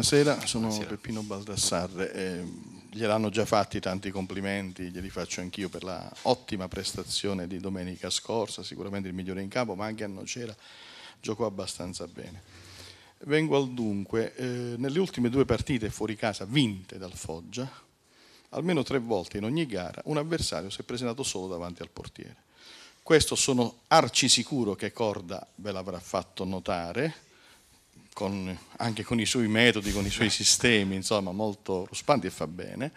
Buonasera, sono Buonasera. Peppino Baldassarre. Eh, gliel'hanno già fatti tanti complimenti, glieli faccio anch'io per la ottima prestazione di domenica scorsa, sicuramente il migliore in campo, ma anche a Nocera giocò abbastanza bene. Vengo al dunque, eh, nelle ultime due partite fuori casa vinte dal Foggia, almeno tre volte in ogni gara un avversario si è presentato solo davanti al portiere. Questo sono arci sicuro che Corda ve l'avrà fatto notare con, anche con i suoi metodi, con i suoi sistemi, insomma, molto ruspanti e fa bene.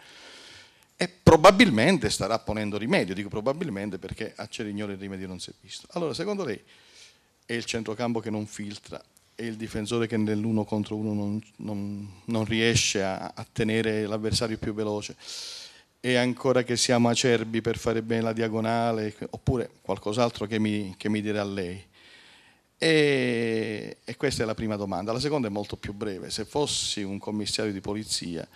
E probabilmente starà ponendo rimedio, dico probabilmente perché a Cerignolo il rimedio non si è visto. Allora, secondo lei è il centrocampo che non filtra, è il difensore che nell'uno contro uno non, non, non riesce a, a tenere l'avversario più veloce, e ancora che siamo acerbi per fare bene la diagonale, oppure qualcos'altro che mi, che mi dirà lei. E, e, questa è la prima domanda. La seconda è molto più breve. Se fossi un commissario di polizia,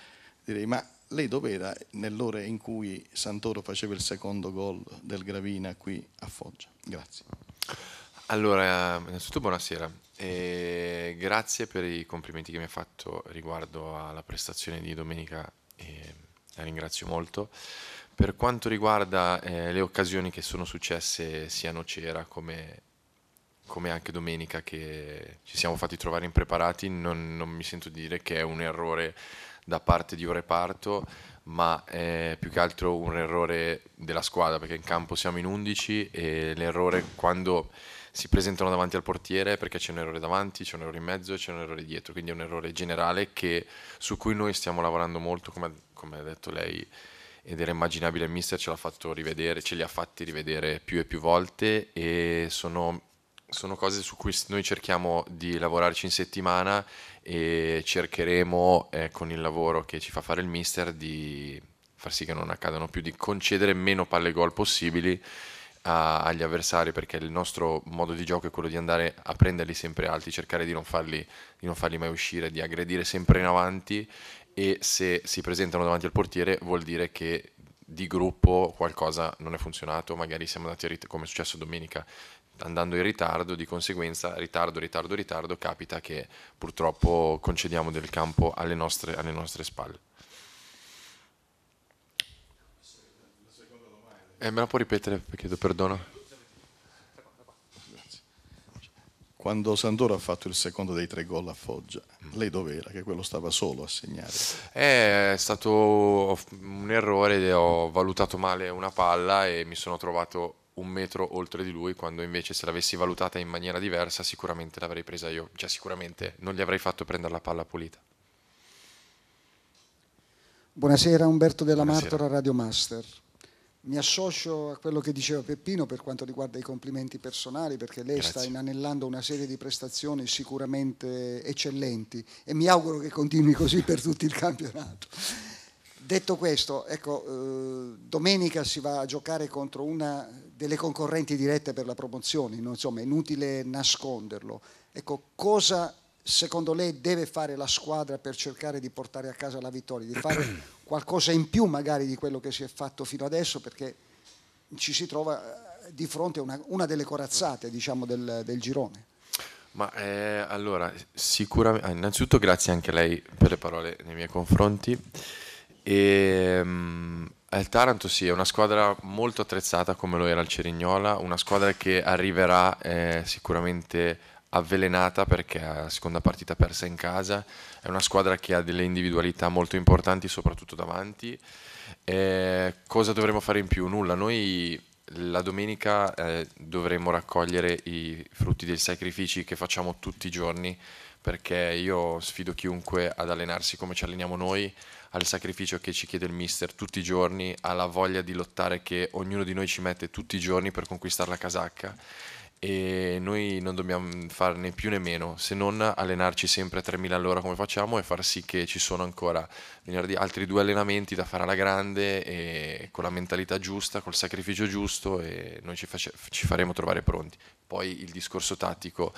direi: Ma lei dov'era nell'ora in cui Santoro faceva il secondo gol del Gravina qui a Foggia? Grazie. Allora, innanzitutto buonasera e grazie per i complimenti che mi ha fatto riguardo alla prestazione di domenica, e la ringrazio molto. Per quanto riguarda eh, le occasioni che sono successe sia a Nocera come come anche domenica che ci siamo fatti trovare impreparati, non, non mi sento di dire che è un errore da parte di un reparto, ma è più che altro un errore della squadra, perché in campo siamo in 11 e l'errore quando si presentano davanti al portiere perché c'è un errore davanti, c'è un errore in mezzo e c'è un errore dietro, quindi è un errore generale che, su cui noi stiamo lavorando molto, come, come ha detto lei, ed era immaginabile il mister, ce l'ha fatto rivedere, ce li ha fatti rivedere più e più volte e sono sono cose su cui noi cerchiamo di lavorarci in settimana e cercheremo eh, con il lavoro che ci fa fare il mister di far sì che non accadano più, di concedere meno palle gol possibili a, agli avversari perché il nostro modo di gioco è quello di andare a prenderli sempre alti, cercare di non farli, di non farli mai uscire, di aggredire sempre in avanti e se si presentano davanti al portiere vuol dire che di gruppo qualcosa non è funzionato, magari siamo andati a rit- come è successo domenica, andando in ritardo, di conseguenza ritardo, ritardo, ritardo capita che purtroppo concediamo del campo alle nostre, alle nostre spalle. Eh, me la può ripetere? Chiedo perdono. quando Sandoro ha fatto il secondo dei tre gol a Foggia, mm. lei dov'era? Che quello stava solo a segnare? Eh, è stato un errore, ho valutato male una palla e mi sono trovato un metro oltre di lui, quando invece se l'avessi valutata in maniera diversa sicuramente l'avrei presa io, cioè sicuramente non gli avrei fatto prendere la palla pulita. Buonasera Umberto della Martora, Radio Master. Mi associo a quello che diceva Peppino per quanto riguarda i complimenti personali, perché lei Grazie. sta inanellando una serie di prestazioni sicuramente eccellenti e mi auguro che continui così per tutto il campionato. Detto questo, ecco, eh, domenica si va a giocare contro una delle concorrenti dirette per la promozione, insomma è inutile nasconderlo. Ecco, cosa secondo lei deve fare la squadra per cercare di portare a casa la vittoria, di fare qualcosa in più magari di quello che si è fatto fino adesso, perché ci si trova eh, di fronte a una, una delle corazzate diciamo, del, del girone? Ma eh, allora, sicuramente, ah, innanzitutto grazie anche a lei per le parole nei miei confronti. E, um, il Taranto sì, è una squadra molto attrezzata come lo era il Cerignola, una squadra che arriverà eh, sicuramente avvelenata perché ha la seconda partita persa in casa, è una squadra che ha delle individualità molto importanti soprattutto davanti. Eh, cosa dovremo fare in più? Nulla, noi la domenica eh, dovremo raccogliere i frutti dei sacrifici che facciamo tutti i giorni perché io sfido chiunque ad allenarsi come ci alleniamo noi, al sacrificio che ci chiede il mister tutti i giorni, alla voglia di lottare che ognuno di noi ci mette tutti i giorni per conquistare la casacca e noi non dobbiamo farne più né meno se non allenarci sempre a 3000 all'ora come facciamo e far sì che ci sono ancora venerdì altri due allenamenti da fare alla grande e con la mentalità giusta, col sacrificio giusto e noi ci, face- ci faremo trovare pronti. Poi il discorso tattico,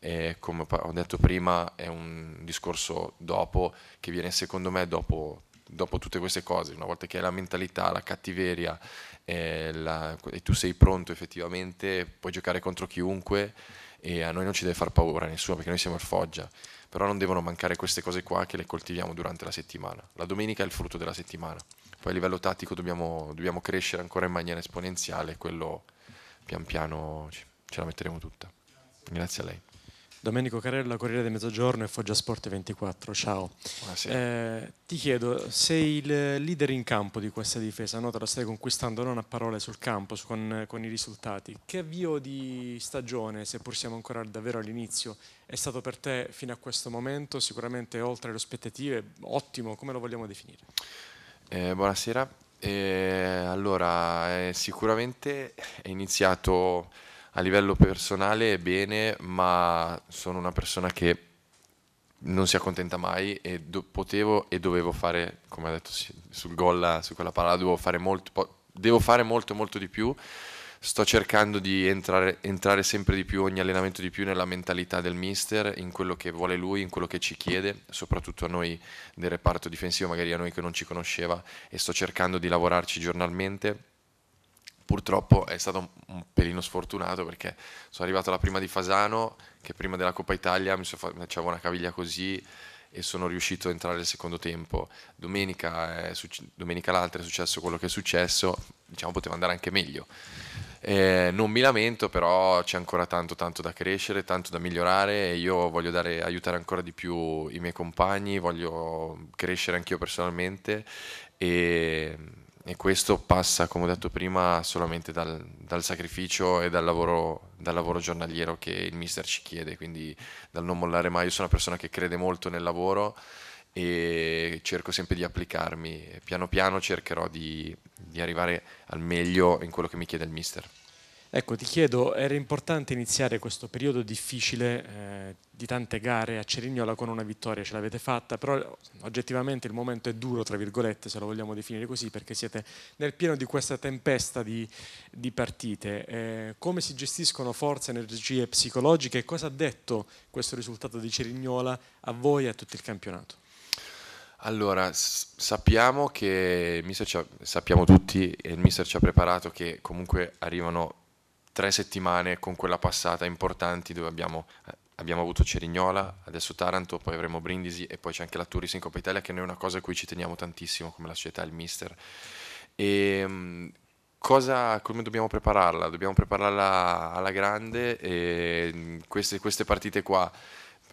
eh, come ho detto prima, è un discorso dopo che viene secondo me dopo dopo tutte queste cose, una volta che hai la mentalità, la cattiveria eh, la, e tu sei pronto effettivamente, puoi giocare contro chiunque e a noi non ci deve far paura nessuno perché noi siamo il Foggia, però non devono mancare queste cose qua che le coltiviamo durante la settimana. La domenica è il frutto della settimana, poi a livello tattico dobbiamo, dobbiamo crescere ancora in maniera esponenziale, quello pian piano ce la metteremo tutta. Grazie a lei. Domenico Carella, Corriere del Mezzogiorno e Foggia Sport 24. Ciao. Eh, ti chiedo, sei il leader in campo di questa difesa, no? te la stai conquistando non a parole sul campo, con, con, i risultati. Che avvio di stagione, seppur siamo ancora davvero all'inizio, è stato per te fino a questo momento? Sicuramente oltre le aspettative, ottimo, come lo vogliamo definire? Eh, buonasera. Eh, allora, eh, sicuramente è iniziato a livello personale è bene, ma sono una persona che non si accontenta mai e do- potevo e dovevo fare, come ha detto sul gol, su quella parola, devo fare molto, po- devo fare molto, molto di più. Sto cercando di entrare, entrare sempre di più, ogni allenamento di più, nella mentalità del mister, in quello che vuole lui, in quello che ci chiede, soprattutto a noi del reparto difensivo, magari a noi che non ci conosceva, e sto cercando di lavorarci giornalmente purtroppo è stato un pelino sfortunato perché sono arrivato alla prima di Fasano, che prima della Coppa Italia mi, so, facevo una caviglia così e sono riuscito ad entrare nel secondo tempo. Domenica, domenica l'altra è successo quello che è successo, diciamo poteva andare anche meglio. Eh, non mi lamento, però c'è ancora tanto, tanto da crescere, tanto da migliorare e io voglio dare, aiutare ancora di più i miei compagni, voglio crescere anch'io personalmente e e questo passa, come ho detto prima, solamente dal, dal sacrificio e dal lavoro, dal lavoro, giornaliero che il mister ci chiede, quindi dal non mollare mai. Io sono una persona che crede molto nel lavoro e cerco sempre di applicarmi. Piano piano cercherò di, di arrivare al meglio in quello che mi chiede il mister. Ecco, ti chiedo, era importante iniziare questo periodo difficile eh, di tante gare a Cerignola con una vittoria, ce l'avete fatta, però oggettivamente il momento è duro, tra virgolette, se lo vogliamo definire così, perché siete nel pieno di questa tempesta di, di partite. Eh, come si gestiscono forze, energie psicologiche e cosa ha detto questo risultato di Cerignola a voi e a tutto il campionato? Allora, sappiamo che ha, sappiamo tutti il mister ci ha preparato che comunque arrivano tre settimane con quella passata importanti dove abbiamo, eh, abbiamo avuto Cerignola, adesso Taranto, poi avremo Brindisi e poi c'è anche la Turis in Coppa Italia che noi è una cosa a cui ci teniamo tantissimo come la società, il mister. E, ehm, Cosa, come dobbiamo prepararla? Dobbiamo prepararla alla grande e mm, queste, queste partite qua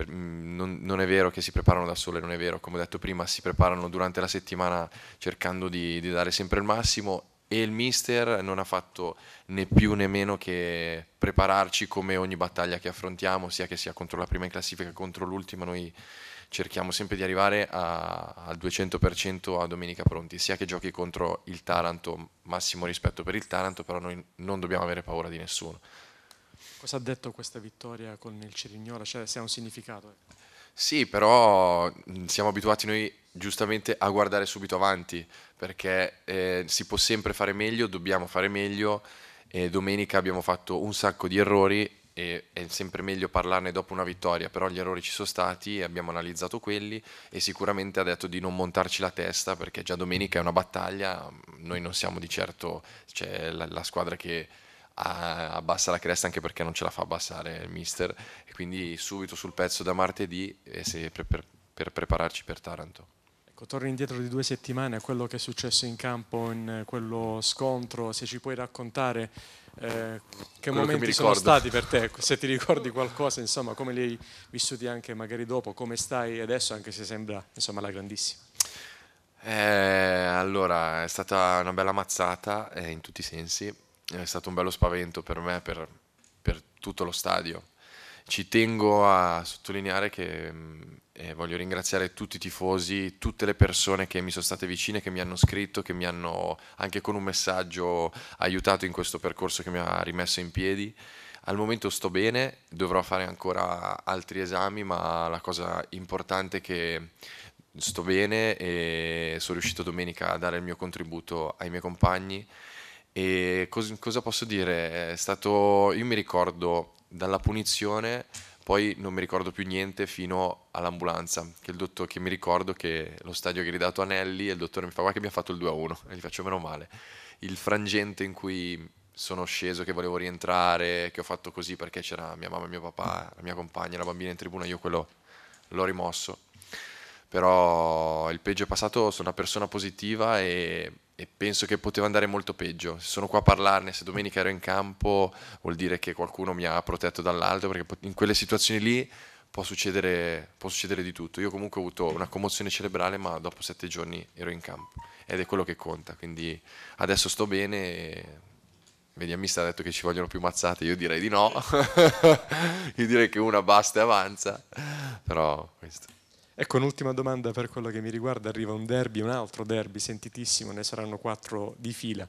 mm, non, non, è vero che si preparano da sole, non è vero, come ho detto prima si preparano durante la settimana cercando di, di dare sempre il massimo e il mister non ha fatto né più né meno che prepararci come ogni battaglia che affrontiamo, sia che sia contro la prima in classifica che contro l'ultima, noi cerchiamo sempre di arrivare a, al 200% a domenica pronti, sia che giochi contro il Taranto, massimo rispetto per il Taranto, però noi non dobbiamo avere paura di nessuno. Cosa ha detto questa vittoria con il Cirignola? Cioè, se ha un significato? Ecco. Sì, però siamo abituati noi giustamente a guardare subito avanti perché eh, si può sempre fare meglio, dobbiamo fare meglio. E domenica abbiamo fatto un sacco di errori e è sempre meglio parlarne dopo una vittoria, però gli errori ci sono stati e abbiamo analizzato quelli e sicuramente ha detto di non montarci la testa perché già domenica è una battaglia, noi non siamo di certo cioè, la, la squadra che abbassa la cresta anche perché non ce la fa abbassare il mister e quindi subito sul pezzo da martedì per, per, per prepararci per Taranto. Ecco, torni indietro di due settimane a quello che è successo in campo in eh, quello scontro, se ci puoi raccontare eh, che quello momenti che sono stati per te, se ti ricordi qualcosa, insomma, come li hai vissuti anche magari dopo, come stai adesso, anche se sembra insomma, la grandissima. Eh, allora, è stata una bella mazzata eh, in tutti i sensi, è stato un bello spavento per me, per, per tutto lo stadio. Ci tengo a sottolineare che mm, eh, voglio ringraziare tutti i tifosi, tutte le persone che mi sono state vicine, che mi hanno scritto, che mi hanno anche con un messaggio aiutato in questo percorso che mi ha rimesso in piedi. Al momento sto bene, dovrò fare ancora altri esami, ma la cosa importante è che sto bene e sono riuscito domenica a dare il mio contributo ai miei compagni. E cosa posso dire? È Stato, io mi ricordo dalla punizione poi non mi ricordo più niente fino all'ambulanza, che, dottor, che mi ricordo che lo stadio ha gridato a Nelli e il dottore mi fa guarda che abbiamo fatto il 2-1 e gli faccio meno male. Il frangente in cui sono sceso, che volevo rientrare, che ho fatto così perché c'era mia mamma, mio papà, la mia compagna, la bambina in tribuna, io quello l'ho rimosso. Però il peggio è passato, sono una persona positiva e e penso che poteva andare molto peggio. Se sono qua a parlarne, se domenica ero in campo, vuol dire che qualcuno mi ha protetto dall'alto, perché in quelle situazioni lì può succedere, può succedere di tutto. Io comunque ho avuto una commozione cerebrale, ma dopo sette giorni ero in campo ed è quello che conta. Quindi adesso sto bene. Vediamo, sta ha detto che ci vogliono più mazzate, io direi di no. io direi che una basta e avanza, però questo. Ecco un'ultima domanda per quello che mi riguarda, arriva un derby, un altro derby sentitissimo, ne saranno quattro di fila.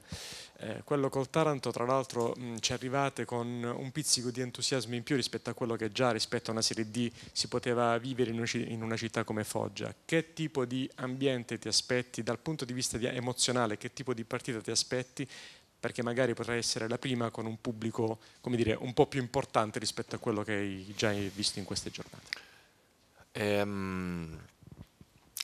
Eh, quello col Taranto tra l'altro ci arrivate con un pizzico di entusiasmo in più rispetto a quello che già rispetto a una Serie D si poteva vivere in una città come Foggia. Che tipo di ambiente ti aspetti dal punto di vista emozionale, che tipo di partita ti aspetti? Perché magari potrai essere la prima con un pubblico come dire, un po' più importante rispetto a quello che hai già visto in queste giornate. Ehm,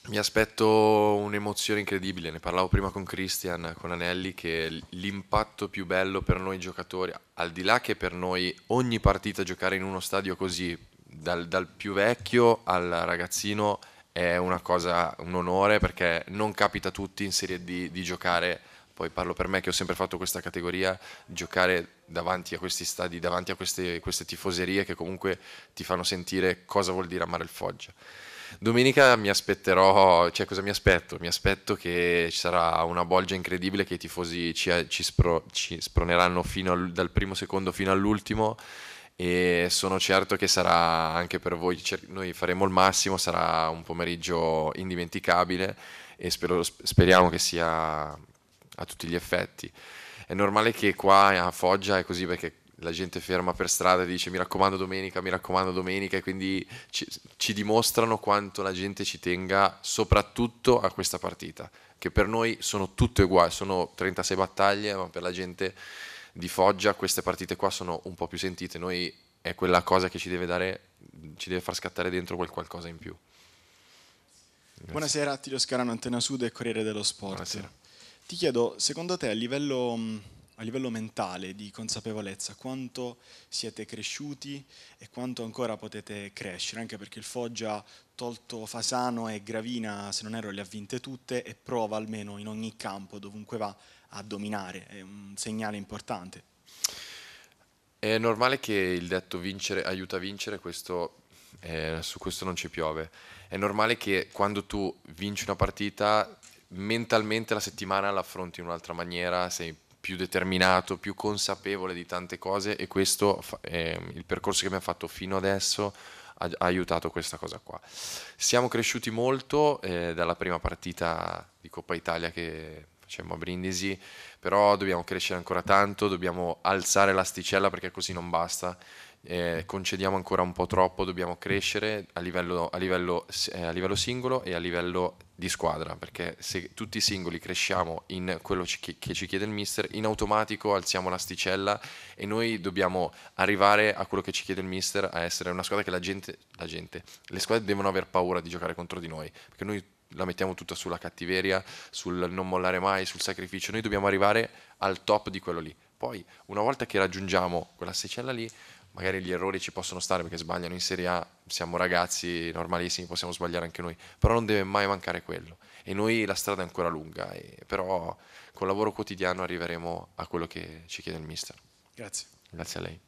mi aspetto un'emozione incredibile, ne parlavo prima con Christian, con Anelli, che l'impatto più bello per noi giocatori, al di là che per noi ogni partita giocare in uno stadio così, dal, dal più vecchio al ragazzino, è una cosa, un onore perché non capita a tutti in Serie D di giocare, poi parlo per me che ho sempre fatto questa categoria, giocare davanti a questi stadi, davanti a queste, queste tifoserie che comunque ti fanno sentire cosa vuol dire amare il Foggia. Domenica mi aspetterò, cioè cosa mi aspetto? Mi aspetto che ci sarà una bolgia incredibile che i tifosi ci, ci, spro, ci sproneranno al, dal primo secondo fino all'ultimo e sono certo che sarà anche per voi, noi faremo il massimo, sarà un pomeriggio indimenticabile e spero, speriamo che sia a tutti gli effetti è normale che qua a Foggia è così perché la gente ferma per strada e dice mi raccomando domenica, mi raccomando domenica e quindi ci, ci, dimostrano quanto la gente ci tenga soprattutto a questa partita, che per noi sono tutte uguali, sono 36 battaglie, ma per la gente di Foggia queste partite qua sono un po' più sentite, noi è quella cosa che ci deve dare, ci deve far scattare dentro quel qualcosa in più. Grazie. Buonasera, Attilio Scarano, Antena Sud e Corriere dello Sport. Buonasera. Ti chiedo, secondo te a livello, mm, a livello mentale di consapevolezza, quanto siete cresciuti e quanto ancora potete crescere? Anche perché il Foggia, tolto Fasano e Gravina, se non erro, le ha vinte tutte e prova almeno in ogni campo, dovunque va, a dominare. È un segnale importante. È normale che il detto vincere aiuta a vincere, questo eh, su questo non ci piove. È normale che quando tu vinci una partita mentalmente la settimana l'affronti in un'altra maniera, sei più determinato, più consapevole di tante cose e questo è ehm, il percorso che mi ha fatto fino adesso ha, ha aiutato questa cosa qua. Siamo cresciuti molto eh, dalla prima partita di Coppa Italia che facemmo a Brindisi, però dobbiamo crescere ancora tanto, dobbiamo alzare l'asticella perché così non basta eh, concediamo ancora un po' troppo, dobbiamo crescere a livello, a, livello, eh, a livello, singolo e a livello di squadra, perché se tutti i singoli cresciamo in quello ci, che ci chiede il mister, in automatico alziamo l'asticella e noi dobbiamo arrivare a quello che ci chiede il mister, a essere una squadra che la gente, la gente le squadre devono aver paura di giocare contro di noi, perché noi la mettiamo tutta sulla cattiveria, sul non mollare mai, sul sacrificio, noi dobbiamo arrivare al top di quello lì. Poi, una volta che raggiungiamo quella sticella lì, magari gli errori ci possono stare perché sbagliano in Serie A, siamo ragazzi normalissimi, possiamo sbagliare anche noi, però non deve mai mancare quello. E noi la strada è ancora lunga, e, però col lavoro quotidiano arriveremo a quello che ci chiede il mister. Grazie. Grazie a lei.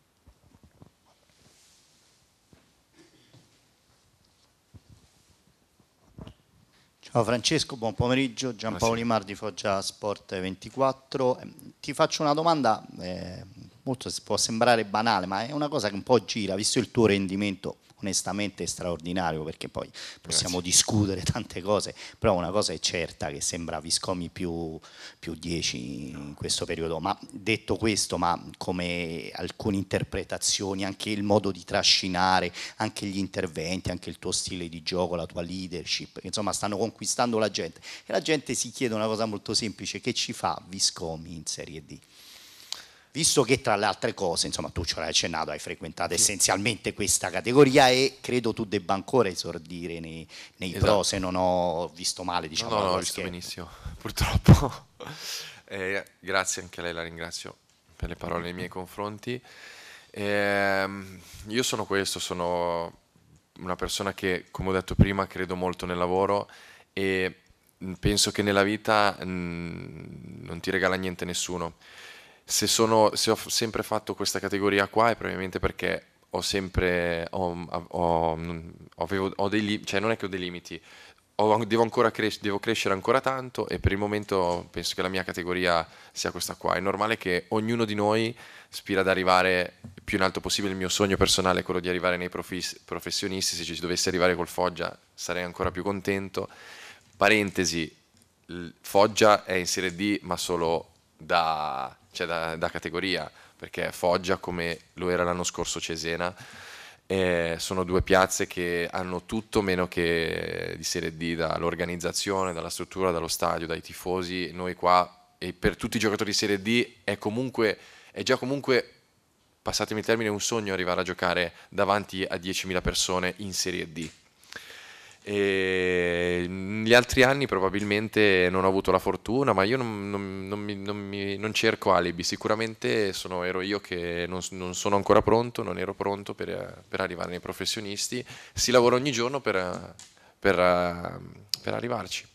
Ciao Francesco, buon pomeriggio. Gianpaolo Mardi, Foggia Sport 24. Ehm, ti faccio una domanda. Eh molto può sembrare banale, ma è una cosa che un po' gira, visto il tuo rendimento onestamente straordinario, perché poi possiamo Grazie. discutere tante cose, però una cosa è certa che sembra Viscomi più, più 10 in questo periodo. Ma detto questo, ma come alcune interpretazioni, anche il modo di trascinare, anche gli interventi, anche il tuo stile di gioco, la tua leadership, insomma stanno conquistando la gente. E la gente si chiede una cosa molto semplice, che ci fa Viscomi in Serie D? visto che tra le altre cose, insomma tu ce l'hai accennato, hai frequentato sì. essenzialmente questa categoria e credo tu debba ancora esordire nei, nei esatto. pro, se non ho visto male, diciamo. No, no, qualche... ho visto benissimo, purtroppo. eh, grazie anche a lei, la ringrazio per le parole nei miei confronti. Eh, io sono questo, sono una persona che, come ho detto prima, credo molto nel lavoro e penso che nella vita mh, mm, non ti regala niente nessuno se, sono, se ho sempre fatto questa categoria qua è probabilmente perché ho sempre, ho, ho, avevo, ho dei limiti, cioè non è che ho dei limiti, devo, ancora cres- devo crescere ancora tanto e per il momento penso che la mia categoria sia questa qua. È normale che ognuno di noi spira ad arrivare più in alto possibile. Il mio sogno personale è quello di arrivare nei profis- professionisti, se ci dovessi arrivare col Foggia sarei ancora più contento. Parentesi, Foggia è in Serie D ma solo da cioè da, da categoria, perché Foggia, come lo era l'anno scorso Cesena, eh, sono due piazze che hanno tutto meno che di Serie D, dall'organizzazione, dalla struttura, dallo stadio, dai tifosi. Noi qua, e per tutti i giocatori di Serie D, è, comunque, è già comunque, passatemi il termine, un sogno arrivare a giocare davanti a 10.000 persone in Serie D. E ehm, gli altri anni probabilmente non ho avuto la fortuna, ma io non, non, non, mi, mi, non cerco alibi, sicuramente sono, ero io che non, sono ancora pronto, non ero pronto per, per, arrivare nei professionisti, si lavora ogni giorno per, per, per arrivarci.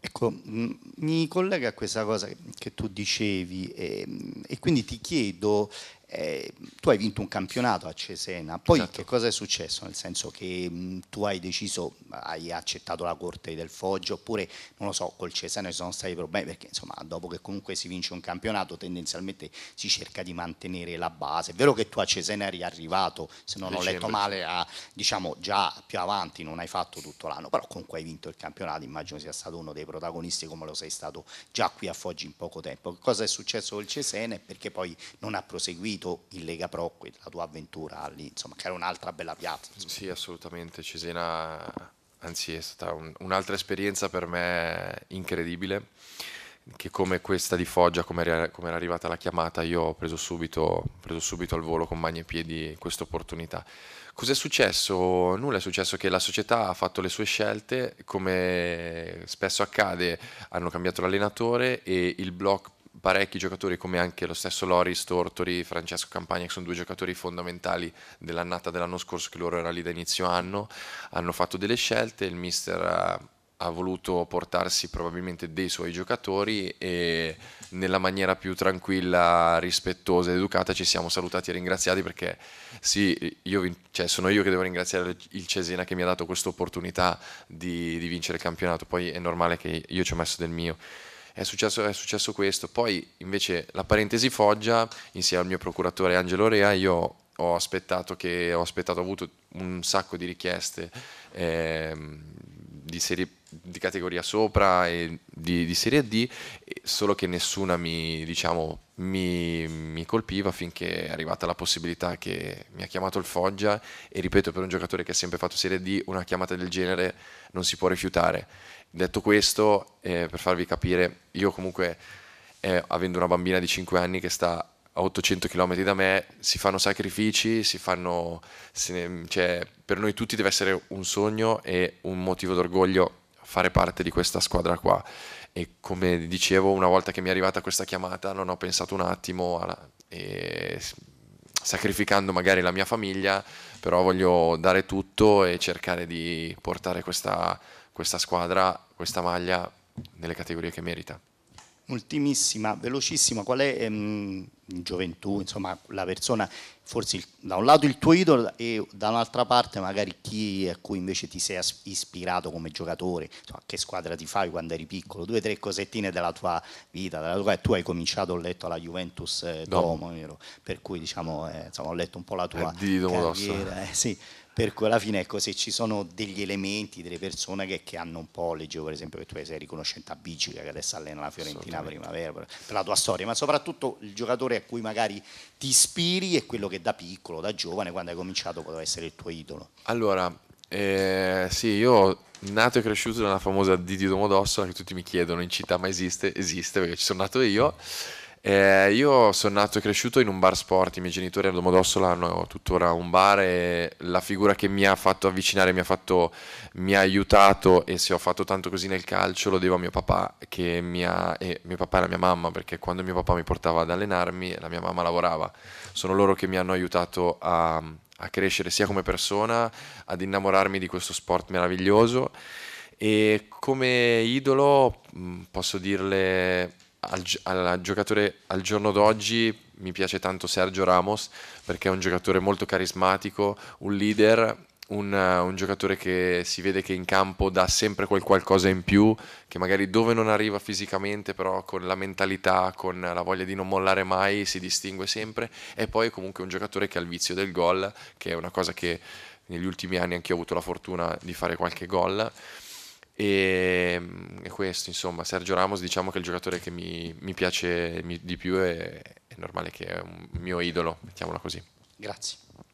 Ecco, mi collega a questa cosa che tu dicevi e, ehm, e quindi ti chiedo eh, tu hai vinto un campionato a Cesena, poi esatto. che cosa è successo? Nel senso che mh, tu hai deciso, hai accettato la corte del Foggio oppure non lo so, col Cesena ci sono stati problemi perché insomma dopo che comunque si vince un campionato tendenzialmente si cerca di mantenere la base. È vero che tu a Cesena eri arrivato, se non Dicembre. ho letto male, a, diciamo già più avanti, non hai fatto tutto l'anno, però comunque hai vinto il campionato, immagino sia stato uno dei protagonisti come lo sei stato già qui a Foggi in poco tempo. Che cosa è successo col Cesena e perché poi non ha proseguito? cito il Lega Pro, la tua avventura lì, insomma, che era un'altra bella piazza. Insomma. Sì, assolutamente, Cesena, anzi è stata un, un'altra esperienza per me incredibile, che come questa di Foggia, come era, come era arrivata la chiamata, io ho preso subito, preso subito al volo con mani e piedi questa opportunità. Cos'è successo? Nulla è successo che la società ha fatto le sue scelte, come spesso accade hanno cambiato l'allenatore e il blocco parecchi giocatori come anche lo stesso Loris Tortori, Francesco Campagna che sono due giocatori fondamentali dell'annata dell'anno scorso che loro erano lì da inizio anno, hanno fatto delle scelte, il mister ha, ha voluto portarsi probabilmente dei suoi giocatori e nella maniera più tranquilla, rispettosa ed educata ci siamo salutati e ringraziati perché sì, io, cioè, sono io che devo ringraziare il Cesena che mi ha dato questa opportunità di, di vincere il campionato, poi è normale che io ci ho messo del mio è successo, è successo questo. Poi invece la parentesi Foggia, insieme al mio procuratore Angelo Rea, io ho aspettato, che, ho, aspettato ho avuto un sacco di richieste eh, di, serie, di categoria sopra e di, di, serie D, solo che nessuna mi, diciamo, mi, mi, colpiva finché è arrivata la possibilità che mi ha chiamato il Foggia e ripeto per un giocatore che ha sempre fatto serie D una chiamata del genere non si può rifiutare Detto questo, eh, per farvi capire, io comunque, eh, avendo una bambina di 5 anni che sta a 800 km da me, si fanno sacrifici, si fanno, ne, cioè, per noi tutti deve essere un sogno e un motivo d'orgoglio fare parte di questa squadra qua. E come dicevo, una volta che mi è arrivata questa chiamata non ho pensato un attimo alla, e, sacrificando magari la mia famiglia, però voglio dare tutto e cercare di portare questa questa squadra, questa maglia nelle categorie che merita. Ultimissima, velocissima, qual è ehm, in gioventù, insomma, la persona, forse il, da un lato il tuo idolo e dall'altra parte magari chi a cui invece ti sei ispirato come giocatore, insomma, che squadra ti fai quando eri piccolo, due o tre cosettine della tua vita, della tua, tu hai cominciato, ho letto la Juventus eh, Domo, no. per cui diciamo, eh, insomma, ho letto un po' la tua eh, carriera, eh, sì per cui alla fine ecco, se ci sono degli elementi, delle persone che, che hanno un po', leggevo per esempio che tu sei riconoscente a Bicica che adesso allena la Fiorentina primavera per, per la tua storia, ma soprattutto il giocatore a cui magari ti ispiri è quello che da piccolo, da giovane, quando hai cominciato poteva essere il tuo idolo. Allora, eh, sì, io nato e cresciuto nella famosa Didi Domodossola che tutti mi chiedono in città ma esiste? Esiste perché ci sono nato io. Eh, io sono nato e cresciuto in un bar sport, i miei genitori a Domodossola hanno tuttora un bar e la figura che mi ha fatto avvicinare, mi ha, fatto, mi ha aiutato e se ho fatto tanto così nel calcio lo devo a mio papà, che mi ha, eh, mio papà e la mia mamma, perché quando mio papà mi portava ad allenarmi la mia mamma lavorava, sono loro che mi hanno aiutato a, a crescere sia come persona, ad innamorarmi di questo sport meraviglioso e come idolo mm, posso dirle al, al, giocatore al giorno d'oggi mi piace tanto Sergio Ramos perché è un giocatore molto carismatico, un leader, un, un giocatore che si vede che in campo dà sempre quel qualcosa in più, che magari dove non arriva fisicamente però con la mentalità, con la voglia di non mollare mai si distingue sempre e poi comunque un giocatore che ha il vizio del gol, che è una cosa che negli ultimi anni anche io ho avuto la fortuna di fare qualche gol e, ehm, e, questo, insomma, Sergio Ramos diciamo che è il giocatore che mi, mi piace di più e è normale che è un mio idolo, mettiamola così. Grazie.